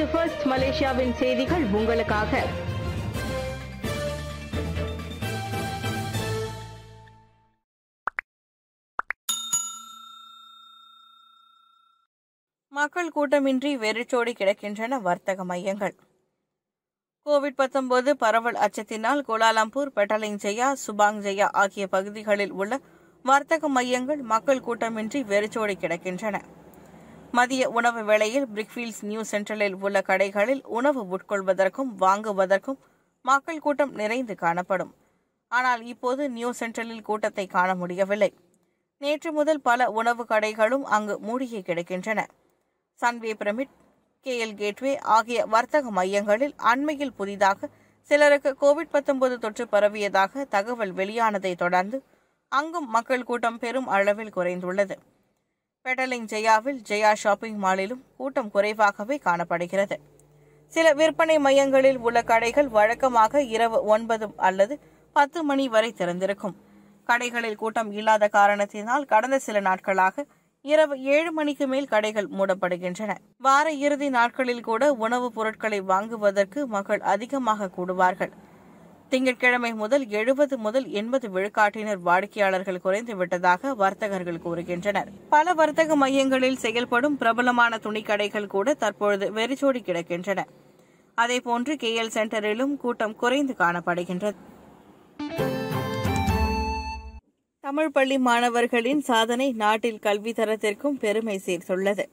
இது ஃபர்ஸ்ட் மலேசியாவின் செய்திகள் உங்களுக்காக மக்கள் கூட்டமின்றி வெறிச்சோடி கிடக்கின்றன வர்த்தக மையங்கள் கோவிட் பத்தொன்பது பரவல் அச்சத்தினால் கோலாலம்பூர் சுபாங் ஜெயா ஆகிய பகுதிகளில் உள்ள வர்த்தக மையங்கள் மக்கள் கூட்டமின்றி வெறிச்சோடி கிடக்கின்றன மதிய உணவு வேளையில் பிரிக்ஃபீல்ட்ஸ் நியூ சென்ட்ரலில் உள்ள கடைகளில் உணவு உட்கொள்வதற்கும் வாங்குவதற்கும் மக்கள் கூட்டம் நிறைந்து காணப்படும் ஆனால் இப்போது நியூ சென்ட்ரலில் கூட்டத்தை காண முடியவில்லை நேற்று முதல் பல உணவு கடைகளும் அங்கு மூடியே கிடக்கின்றன சன்வே பிரமிட் கேஎல் கேட்வே ஆகிய வர்த்தக மையங்களில் அண்மையில் புதிதாக சிலருக்கு கோவிட் தொற்று பரவியதாக தகவல் வெளியானதை தொடர்ந்து அங்கும் மக்கள் கூட்டம் பெரும் அளவில் குறைந்துள்ளது பெடலிங் ஜெயாவில் ஜெயா ஷாப்பிங் மாலிலும் கூட்டம் குறைவாகவே காணப்படுகிறது சில விற்பனை மையங்களில் உள்ள கடைகள் வழக்கமாக இரவு ஒன்பது அல்லது பத்து மணி வரை திறந்திருக்கும் கடைகளில் கூட்டம் இல்லாத காரணத்தினால் கடந்த சில நாட்களாக இரவு ஏழு மணிக்கு மேல் கடைகள் மூடப்படுகின்றன வார இறுதி நாட்களில் கூட உணவுப் பொருட்களை வாங்குவதற்கு மக்கள் அதிகமாக கூடுவார்கள் திங்கட்கிழமை முதல் எழுபது முதல் எண்பது விழுக்காட்டினர் வாடிக்கையாளர்கள் குறைந்து விட்டதாக வர்த்தகர்கள் கூறுகின்றனர் பல வர்த்தக மையங்களில் செயல்படும் பிரபலமான துணிக்கடைகள் கூட தற்பொழுது வெறிச்சோடி கிடக்கின்றன அதேபோன்று கே எல் சென்டரிலும் கூட்டம் குறைந்து காணப்படுகின்றது தமிழ் பள்ளி மாணவர்களின் சாதனை நாட்டில் கல்வி தரத்திற்கும் பெருமை சேர்த்துள்ளது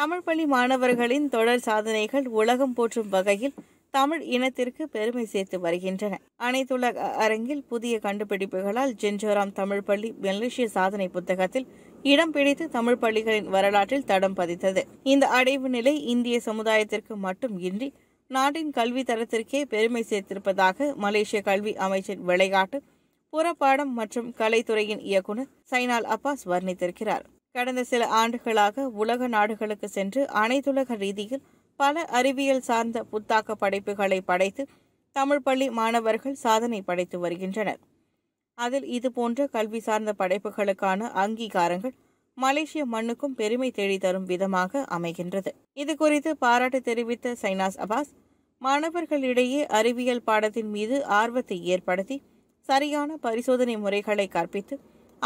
தமிழ் பள்ளி மாணவர்களின் தொடர் சாதனைகள் உலகம் போற்றும் வகையில் தமிழ் இனத்திற்கு பெருமை சேர்த்து வருகின்றன அனைத்துலக அரங்கில் புதிய கண்டுபிடிப்புகளால் ஜென்ஜோராம் தமிழ் பள்ளி மலேசிய சாதனை புத்தகத்தில் இடம் பிடித்து தமிழ் பள்ளிகளின் வரலாற்றில் தடம் பதித்தது இந்த அடைவு நிலை இந்திய சமுதாயத்திற்கு மட்டும் இன்றி நாட்டின் கல்வி தரத்திற்கே பெருமை சேர்த்திருப்பதாக மலேசிய கல்வி அமைச்சர் விளையாட்டு புறப்பாடம் மற்றும் கலைத்துறையின் இயக்குநர் சைனால் அப்பாஸ் வர்ணித்திருக்கிறார் கடந்த சில ஆண்டுகளாக உலக நாடுகளுக்கு சென்று அனைத்துலக ரீதியில் பல அறிவியல் சார்ந்த புத்தாக்க படைப்புகளை படைத்து தமிழ் பள்ளி மாணவர்கள் சாதனை படைத்து வருகின்றனர் அதில் இதுபோன்ற கல்வி சார்ந்த படைப்புகளுக்கான அங்கீகாரங்கள் மலேசிய மண்ணுக்கும் பெருமை தேடி தரும் விதமாக அமைகின்றது இது குறித்து பாராட்டு தெரிவித்த சைனாஸ் அபாஸ் மாணவர்களிடையே அறிவியல் பாடத்தின் மீது ஆர்வத்தை ஏற்படுத்தி சரியான பரிசோதனை முறைகளை கற்பித்து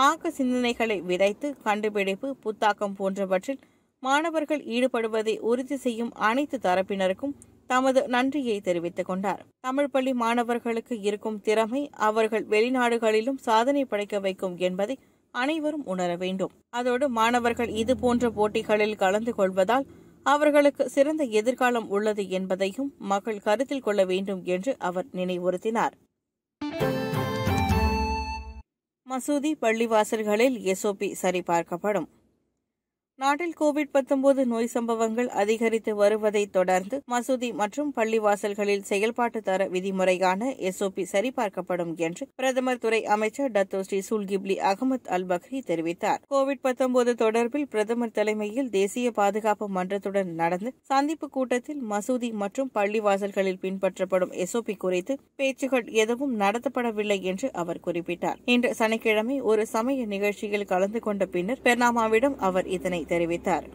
ஆக்க சிந்தனைகளை விதைத்து கண்டுபிடிப்பு புத்தாக்கம் போன்றவற்றில் மாணவர்கள் ஈடுபடுவதை உறுதி செய்யும் அனைத்து தரப்பினருக்கும் தமது நன்றியை தெரிவித்துக் கொண்டார் தமிழ் பள்ளி மாணவர்களுக்கு இருக்கும் திறமை அவர்கள் வெளிநாடுகளிலும் சாதனை படைக்க வைக்கும் என்பதை அனைவரும் உணர வேண்டும் அதோடு மாணவர்கள் இது போன்ற போட்டிகளில் கலந்து கொள்வதால் அவர்களுக்கு சிறந்த எதிர்காலம் உள்ளது என்பதையும் மக்கள் கருத்தில் கொள்ள வேண்டும் என்று அவர் நினைவுறுத்தினார் மசூதி பள்ளிவாசல்களில் எஸ்ஓபி சரிபார்க்கப்படும் நாட்டில் கோவிட் பத்தொன்பது நோய் சம்பவங்கள் அதிகரித்து வருவதை தொடர்ந்து மசூதி மற்றும் பள்ளிவாசல்களில் செயல்பாட்டு தர விதிமுறையான எஸ்ஓபி சரிபார்க்கப்படும் என்று பிரதமர் துறை அமைச்சர் Dato Sri Zulkifli Ahmad Al Bakri தெரிவித்தார் கோவிட் பத்தொன்பது தொடர்பில் பிரதமர் தலைமையில் தேசிய பாதுகாப்பு மன்றத்துடன் நடந்த சந்திப்பு கூட்டத்தில் மசூதி மற்றும் பள்ளிவாசல்களில் பின்பற்றப்படும் எஸ்ஓபி குறித்து பேச்சுகள் எதுவும் நடத்தப்படவில்லை என்று அவர் குறிப்பிட்டார் இன்று சனிக்கிழமை ஒரு சமய நிகழ்ச்சியில் கலந்து கொண்ட பின்னர் பெர்னாமாவிடம் அவர் இதனை தெரிவித்தார்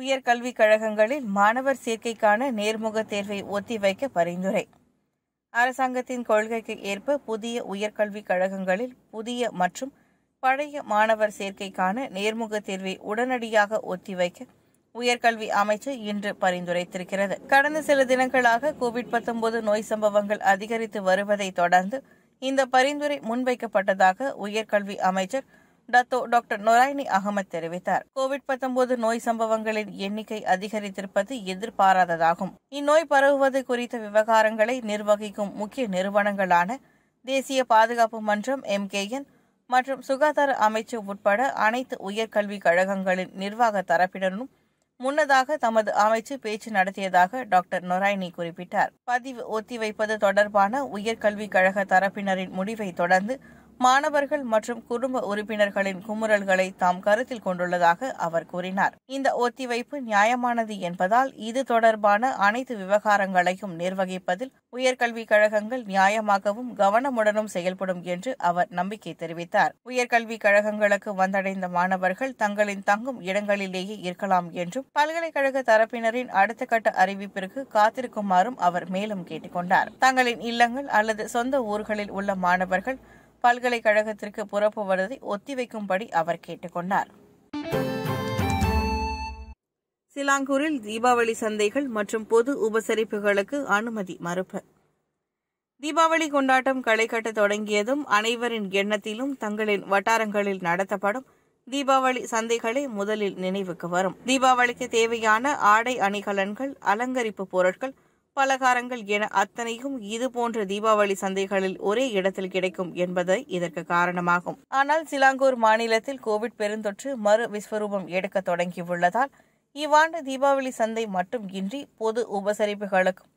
உயர்கல்வி கழகங்களில் மாணவர் சேர்க்கைக்கான நேர்முக தேர்வை ஒத்திவைக்க பரிந்துரை அரசாங்கத்தின் கொள்கைக்கு ஏற்ப புதிய உயர்கல்வி கழகங்களில் புதிய மற்றும் பழைய மாணவர் சேர்க்கைக்கான நேர்முக தேர்வை உடனடியாக ஒத்திவைக்க உயர்கல்வி அமைச்சர் இன்று பரிந்துரைத்திருக்கிறது கடந்த சில தினங்களாக கோவிட் நோய் சம்பவங்கள் அதிகரித்து வருவதை தொடர்ந்து இந்த பரிந்துரை முன்வைக்கப்பட்டதாக உயர்கல்வி அமைச்சர் டத்தோ டாக்டர் நொராயினி அகமது தெரிவித்தார் கோவிட் நோய் சம்பவங்களின் எண்ணிக்கை அதிகரித்திருப்பது எதிர்பாராததாகும் இந்நோய் பரவுவது குறித்த விவகாரங்களை நிர்வகிக்கும் முக்கிய நிறுவனங்களான தேசிய பாதுகாப்பு மன்றம் எம்கேஎன் மற்றும் சுகாதார அமைச்சு உட்பட அனைத்து உயர்கல்விக் கழகங்களின் நிர்வாக தரப்பினரும் முன்னதாக தமது அமைச்சு பேச்சு நடத்தியதாக டாக்டர் நொராயினி குறிப்பிட்டார் பதிவு ஒத்திவைப்பது தொடர்பான உயர்கல்விக் கழக தரப்பினரின் முடிவை தொடர்ந்து மாணவர்கள் மற்றும் குடும்ப உறுப்பினர்களின் குமுறல்களை தாம் கருத்தில் கொண்டுள்ளதாக அவர் கூறினார் இந்த ஒத்திவைப்பு நியாயமானது என்பதால் இது தொடர்பான அனைத்து விவகாரங்களையும் நிர்வகிப்பதில் உயர்கல்விக் கழகங்கள் நியாயமாகவும் கவனமுடனும் செயல்படும் என்று அவர் நம்பிக்கை தெரிவித்தார் உயர்கல்விக் கழகங்களுக்கு வந்தடைந்த மாணவர்கள் தங்களின் தங்கும் இடங்களிலேயே இருக்கலாம் என்றும் பல்கலைக்கழக தரப்பினரின் அடுத்த கட்ட அறிவிப்பிற்கு காத்திருக்குமாறும் அவர் மேலும் கேட்டுக்கொண்டார் தங்களின் இல்லங்கள் அல்லது சொந்த ஊர்களில் உள்ள மாணவர்கள் பல்கலைக்கழகத்திற்கு புறப்புவதை ஒத்திவைக்கும்படி அவர் கேட்டுக்கொண்டார் சிலாங்கூரில் தீபாவளி சந்தைகள் மற்றும் பொது உபசரிப்புகளுக்கு அனுமதி மறுப்பு தீபாவளி கொண்டாட்டம் களை கட்ட தொடங்கியதும் அனைவரின் எண்ணத்திலும் தங்களின் வட்டாரங்களில் நடத்தப்படும் தீபாவளி சந்தைகளை முதலில் நினைவுக்கு வரும் தீபாவளிக்கு தேவையான ஆடை அணிகலன்கள் அலங்கரிப்பு பொருட்கள் பலகாரங்கள் என அத்தனையும் இது போன்ற தீபாவளி சந்தைகளில் ஒரே இடத்தில் கிடைக்கும் என்பது இதற்கு காரணமாகும் ஆனால் சிலாங்கூர் மாநிலத்தில் கோவிட் பெருந்தொற்று மறு விஸ்வரூபம் எடுக்க தொடங்கியுள்ளதால் இவ்வாண்டு தீபாவளி சந்தை மட்டும் இன்றி பொது உபசரிப்புகளுக்கும்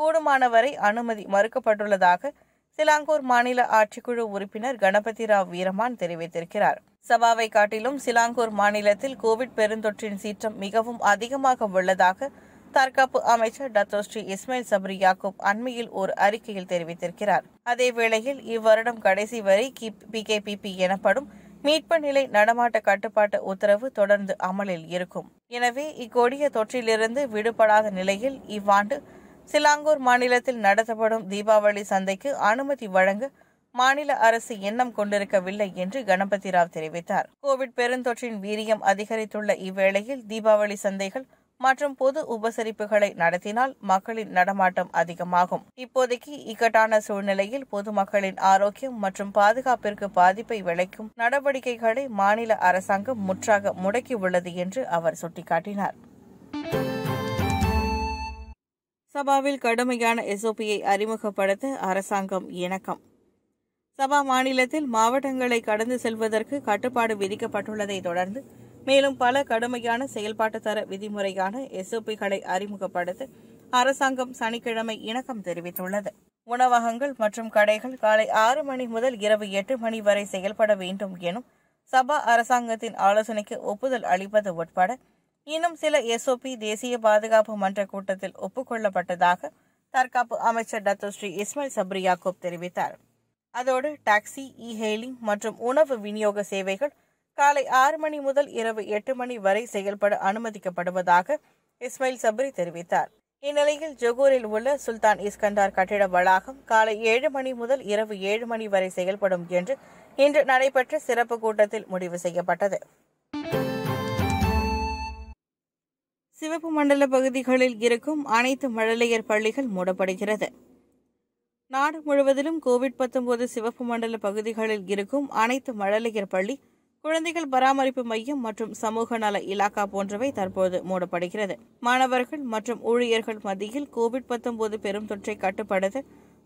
கூடுமானவரை அனுமதி மறுக்கப்பட்டுள்ளதாக சிலாங்கூர் மாநில ஆட்சிக்குழு உறுப்பினர் கணபதி ராவ் வீரமான் தெரிவித்திருக்கிறார் சபாவை காட்டிலும் சிலாங்கூர் மாநிலத்தில் கோவிட் பெருந்தொற்றின் சீற்றம் மிகவும் அதிகமாக உள்ளதாக தற்காப்பு அமைச்சர் doctor Sri Ismail Sabri Yaakob அண்மையில் ஒரு அறிக்கையில் தெரிவித்திருக்கிறார் அதேவேளையில் இவ்வருடம் கடைசி வரை பிகேபிபி எனப்படும் மீட்பு நிலை நடமாட்ட கட்டுப்பாட்டு உத்தரவு தொடர்ந்து அமலில் இருக்கும் எனவே இக்கொடிய தொற்றிலிருந்து விடுபடாத நிலையில் இவ்வாண்டு சிலாங்கூர் மாநிலத்தில் நடத்தப்படும் தீபாவளி சந்தைக்கு அனுமதி வழங்க மாநில அரசு எண்ணம் கொண்டிருக்கவில்லை என்று கணபதி ராவ் தெரிவித்தார் கோவிட் பெருந்தொற்றின் வீரியம் அதிகரித்துள்ள இவ்வேளையில் தீபாவளி சந்தைகள் மற்றும் பொது உபசரிப்புகளை நடத்தினால் மக்களின் நடமாட்டம் அதிகமாகும் இப்போதைக்கு இக்கட்டான சூழ்நிலையில் பொதுமக்களின் ஆரோக்கியம் மற்றும் பாதுகாப்பிற்கு பாதிப்பை விளைக்கும் நடவடிக்கைகளை மாநில அரசாங்கம் முற்றாக முடக்கியுள்ளது என்று அவர் சுட்டிக்காட்டினார் சபாவில் கடுமையான எஸ்ஓபியை அறிமுகப்படுத்த அரசாங்கம் இணக்கம் சபா மாநிலத்தில் மாவட்டங்களை கடந்து செல்வதற்கு கட்டுப்பாடு விதிக்கப்பட்டுள்ளதை தொடர்ந்து மேலும் பல கடுமையான செயல்பாட்டு தர விதிமுறையான எஸ்ஓபிகளை அறிமுகப்படுத்த அரசாங்கம் சனிக்கிழமை இணக்கம் தெரிவித்துள்ளது உணவகங்கள் மற்றும் கடைகள் காலை ஆறு மணி முதல் இரவு எட்டு மணி வரை செயல்பட வேண்டும் எனும் சபா அரசாங்கத்தின் ஆலோசனைக்கு ஒப்புதல் அளிப்பது உட்பட இன்னும் சில எஸ்ஓபி தேசிய பாதுகாப்பு மன்ற கூட்டத்தில் ஒப்புக்கொள்ளப்பட்டதாக தற்காப்பு அமைச்சர் டத்தோ ஸ்ரீ இஸ்மாயில் சப்ரியாகூப் தெரிவித்தார் அதோடு டாக்ஸி இ ஹெய்லிங் மற்றும் உணவு விநியோக சேவைகள் காலை ஆறு மணி முதல் இரவு எட்டு மணி வரை செயல்பட அனுமதிக்கப்படுவதாக இஸ்மாயில் சப்ரி தெரிவித்தார் இந்நிலையில் ஜொகூரில் உள்ள சுல்தான் இஸ்கண்டார் கட்டிட வளாகம் காலை ஏழு மணி முதல் இரவு ஏழு மணி வரை செயல்படும் என்று இன்று நடைபெற்ற சிறப்பு கூட்டத்தில் முடிவு செய்யப்பட்டது சிவப்பு மண்டல பகுதிகளில் இருக்கும் அனைத்து மழலையர் பள்ளிகள் மூடப்படுகிறது நாடு முழுவதிலும் கோவிட் சிவப்பு மண்டல பகுதிகளில் இருக்கும் அனைத்து மழலையர் பள்ளி குழந்தைகள் பராமரிப்பு மையம் மற்றும் சமூக நல இலாக்கா போன்றவை தற்போது மூடப்படுகிறது மாணவர்கள் மற்றும் ஊழியர்கள் மத்தியில் கோவிட் பத்தொன்பது பெரும் தொற்றை கட்டுப்படுத்த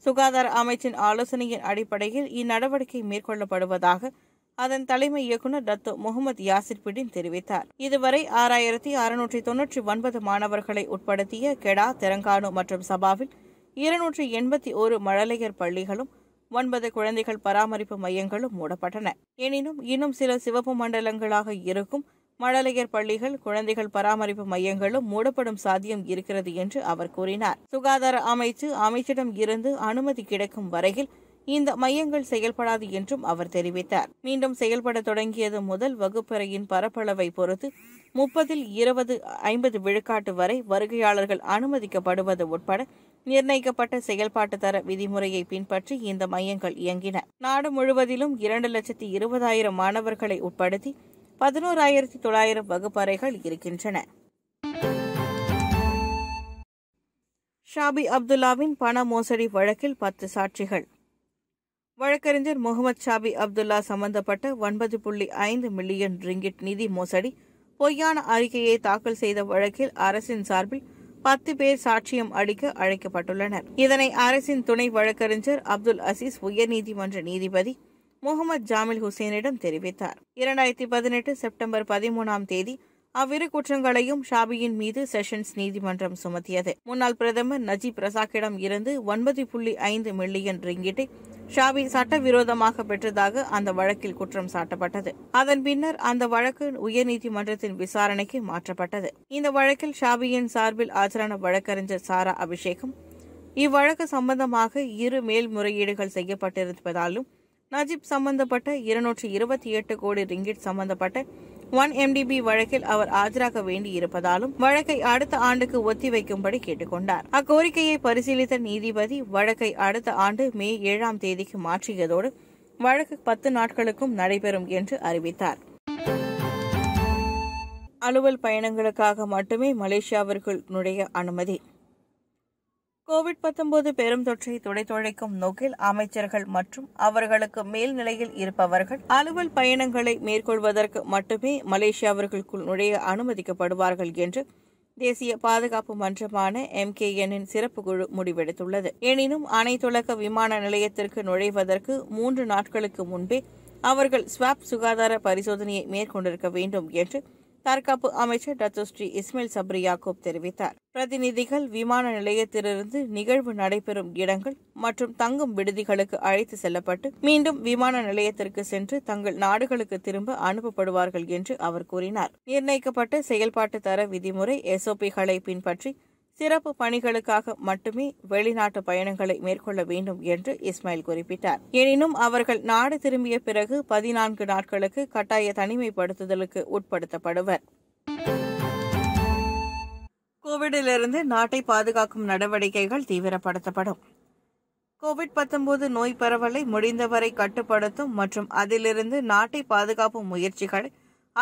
சுகாதார அமைச்சின் ஆலோசனையின் அடிப்படையில் இந்நடவடிக்கை மேற்கொள்ளப்படுவதாக அதன் தலைமை இயக்குநர் டத்து முகமது யாசிர் பிடின் தெரிவித்தார் இதுவரை ஆறாயிரத்தி அறுநூற்றி தொன்னூற்றி ஒன்பது மாணவர்களை உட்படுத்திய கெடா தெலங்கானு மற்றும் சபாவில் இருநூற்றி எண்பத்தி ஒரு மழலையர் பள்ளிகளும் ஒன்பது குழந்தைகள் பராமரிப்பு மையங்களும் மூடப்பட்டன எனினும் இன்னும் சில சிவப்பு மண்டலங்களாக இருக்கும் மழலையர் பள்ளிகள் குழந்தைகள் பராமரிப்பு மையங்களும் மூடப்படும் சாத்தியம் இருக்கிறது என்று அவர் கூறினார் சுகாதார அமைச்சு அமைச்சிடம் இருந்து அனுமதி கிடைக்கும் வரையில் இந்த மையங்கள் செயல்படாது என்றும் அவர் தெரிவித்தார் மீண்டும் செயல்பட தொடங்கியது முதல் வகுப்பறையின் பரப்பளவை பொறுத்து முப்பதில் இருபது ஐம்பது விழுக்காட்டு வரை வருகையாளர்கள் அனுமதிக்கப்படுவது உட்பட நிர்ணயிக்கப்பட்ட செயல்பாட்டு தர விதிமுறையை பின்பற்றி இந்த மையங்கள் இயங்கின நாடு முழுவதிலும் இரண்டு லட்சத்தி இருபதாயிரம் மாணவர்களை உட்படுத்தி பதினோராயிரத்தி தொள்ளாயிரம் வகுப்பறைகள் இருக்கின்றன ஷாபி அப்துல்லாவின் பண மோசடி வழக்கில் பத்து சாட்சிகள் வழக்கறிஞர் முகமது ஷாபி அப்துல்லா சம்பந்தப்பட்ட ஒன்பது புள்ளி ஐந்து மில்லியன் ரிங்கிட் நிதி மோசடி பொய்யான அறிக்கையை தாக்கல் செய்த வழக்கில் அரசின் சார்பில் பத்து பேர் சாட்சியம் அளிக்க அழைக்கப்பட்டுள்ளனர் இதனை அரசின் துணை வழக்கறிஞர் அப்துல் அசீஸ் உயர்நீதிமன்ற நீதிபதி முகமது ஜாமில் ஹுசேனிடம் தெரிவித்தார் இரண்டாயிரத்தி பதினெட்டு செப்டம்பர் பதிமூணாம் தேதி அவ்விரு குற்றங்களையும் ஷாபியின் மீது செஷன்ஸ் நீதிமன்றம் சுமத்தியது முன்னாள் பிரதமர் நஜீப் ரசாக்கிடம் இருந்து ஒன்பது புள்ளி ஐந்து மில்லியன் ரிங்கிட்டை ஷாவி சட்டவிரோதமாக பெற்றதாக அந்த வழக்கில் குற்றம் சாட்டப்பட்டது அதன் பின்னர் அந்த வழக்கு உயர்நீதிமன்றத்தின் விசாரணைக்கு மாற்றப்பட்டது இந்த வழக்கில் ஷாபியின் சார்பில் ஆஜரான வழக்கறிஞர் சாரா அபிஷேகம் இவ்வழக்கு சம்பந்தமாக இரு மேல்முறையீடுகள் செய்யப்பட்டிருப்பதாலும் நஜீப் சம்பந்தப்பட்ட இருநூற்றி இருபத்தி எட்டு கோடி ரிங்கிட் சம்பந்தப்பட்ட ஒன் எம்டிபி வழக்கில் அவர் ஆஜராக வேண்டியிருப்பதாலும் வழக்கை அடுத்த ஆண்டுக்கு ஒத்திவைக்கும்படி கேட்டுக்கொண்டார் அக்கோரிக்கையை பரிசீலித்த நீதிபதி வழக்கை அடுத்த ஆண்டு மே ஏழாம் தேதிக்கு மாற்றியதோடு வழக்கு பத்து நாட்களுக்கும் நடைபெறும் என்று அறிவித்தார் அலுவல் பயணங்களுக்காக மட்டுமே மலேசியாவிற்குள் நுழைய அனுமதி கோவிட் பெரும் தொற்றை துழைக்கும் நோக்கில் அமைச்சர்கள் மற்றும் அவர்களுக்கு மேல்நிலையில் இருப்பவர்கள் அலுவல் பயணங்களை மேற்கொள்வதற்கு மட்டுமே மலேசியாவர்களுக்குள் நுழைய அனுமதிக்கப்படுவார்கள் என்று தேசிய பாதுகாப்பு மன்றமான எம் கே எண்ணின் சிறப்பு குழு முடிவெடுத்துள்ளது எனினும் அனைத்துலக விமான நிலையத்திற்கு நுழைவதற்கு மூன்று நாட்களுக்கு முன்பே அவர்கள் ஸ்வாப் சுகாதார பரிசோதனையை மேற்கொண்டிருக்க வேண்டும் என்று தற்காப்பு அமைச்சர் Datuk Sri Ismail Sabri Yaakob தெரிவித்தார் பிரதிநிதிகள் விமான நிலையத்திலிருந்து நிகழ்வு நடைபெறும் இடங்கள் மற்றும் தங்கும் விடுதிகளுக்கு அழைத்து செல்லப்பட்டு மீண்டும் விமான நிலையத்திற்கு சென்று தங்கள் நாடுகளுக்கு திரும்ப அனுப்பப்படுவார்கள் என்று அவர் கூறினார் நிர்ணயிக்கப்பட்ட செயல்பாட்டு தர விதிமுறை எஸ்ஓபிகளை பின்பற்றி சிறப்பு பணிகளுக்காக மட்டுமே வெளிநாட்டு பயணங்களை மேற்கொள்ள வேண்டும் என்று இஸ்மாயில் குறிப்பிட்டார் எனினும் அவர்கள் நாடு திரும்பிய பிறகு பதினான்கு நாட்களுக்கு கட்டாய தனிமைப்படுத்துதலுக்கு உட்படுத்தப்படுவர் கோவிடிலிருந்து நாட்டை பாதுகாக்கும் நடவடிக்கைகள் தீவிரப்படுத்தப்படும் கோவிட் நோய் பரவலை முடிந்தவரை கட்டுப்படுத்தும் மற்றும் அதிலிருந்து நாட்டை பாதுகாப்பும் முயற்சிகள்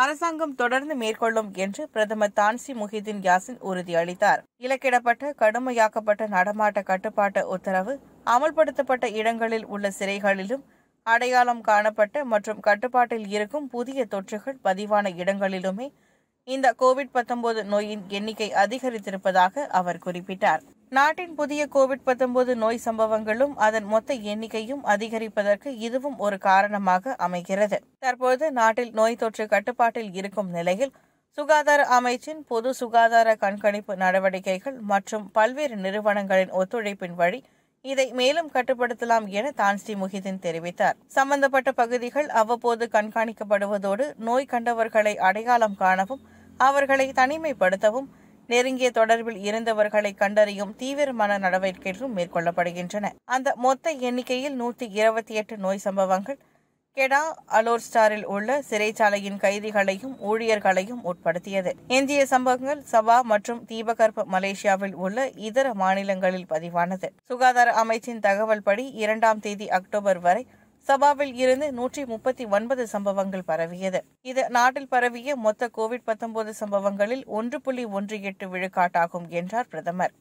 அரசாங்கம் தொடர்ந்து மேற்கொள்ளும் என்று பிரதமர் தான்சி முஹிதீன் யாசின் உறுதியளித்தார் இலக்கிடப்பட்ட கடுமையாக்கப்பட்ட நடமாட்ட கட்டுப்பாட்டு உத்தரவு அமல்படுத்தப்பட்ட இடங்களில் உள்ள சிறைகளிலும் அடையாளம் காணப்பட்ட மற்றும் கட்டுப்பாட்டில் இருக்கும் புதிய தொற்றுகள் பதிவான இடங்களிலுமே இந்த கோவிட் பத்தொன்பது நோயின் எண்ணிக்கை அதிகரித்திருப்பதாக அவர் குறிப்பிட்டார் நாட்டின் புதிய கோவிட் பத்தொன்பது நோய் சம்பவங்களும் அதன் மொத்த எண்ணிக்கையும் அதிகரிப்பதற்கு இதுவும் ஒரு காரணமாக அமைகிறது தற்போது நாட்டில் நோய் தொற்று கட்டுப்பாட்டில் இருக்கும் நிலையில் சுகாதார அமைச்சின் பொது சுகாதார கண்காணிப்பு நடவடிக்கைகள் மற்றும் பல்வேறு நிறுவனங்களின் ஒத்துழைப்பின் வழி இதை மேலும் கட்டுப்படுத்தலாம் என தான்ஸ்ரீ முஹிதீன் தெரிவித்தார் சம்பந்தப்பட்ட பகுதிகள் அவ்வப்போது கண்காணிக்கப்படுவதோடு நோய் கண்டவர்களை அடையாளம் காணவும் அவர்களை தனிமைப்படுத்தவும் நெருங்கிய தொடர்பில் இருந்தவர்களை கண்டறியும் தீவிரமான நடவடிக்கைகளும் மேற்கொள்ளப்படுகின்றன அந்த மொத்த எண்ணிக்கையில் நூற்றி இருபத்தி எட்டு நோய் சம்பவங்கள் கெடா அலோர் ஸ்டாரில் உள்ள சிறைச்சாலையின் கைதிகளையும் ஊழியர்களையும் உட்படுத்தியது இந்திய சம்பவங்கள் சபா மற்றும் தீபகற்ப மலேசியாவில் உள்ள இதர மாநிலங்களில் பதிவானது சுகாதார அமைச்சின் தகவல்படி இரண்டாம் தேதி அக்டோபர் வரை சபாவில் இருந்து நூற்றி முப்பத்தி ஒன்பது சம்பவங்கள் பரவியது இது நாட்டில் பரவிய மொத்த கோவிட் பத்தொன்பது சம்பவங்களில் ஒன்று புள்ளி ஒன்று எட்டு விழுக்காட்டாகும் என்றார் பிரதமர்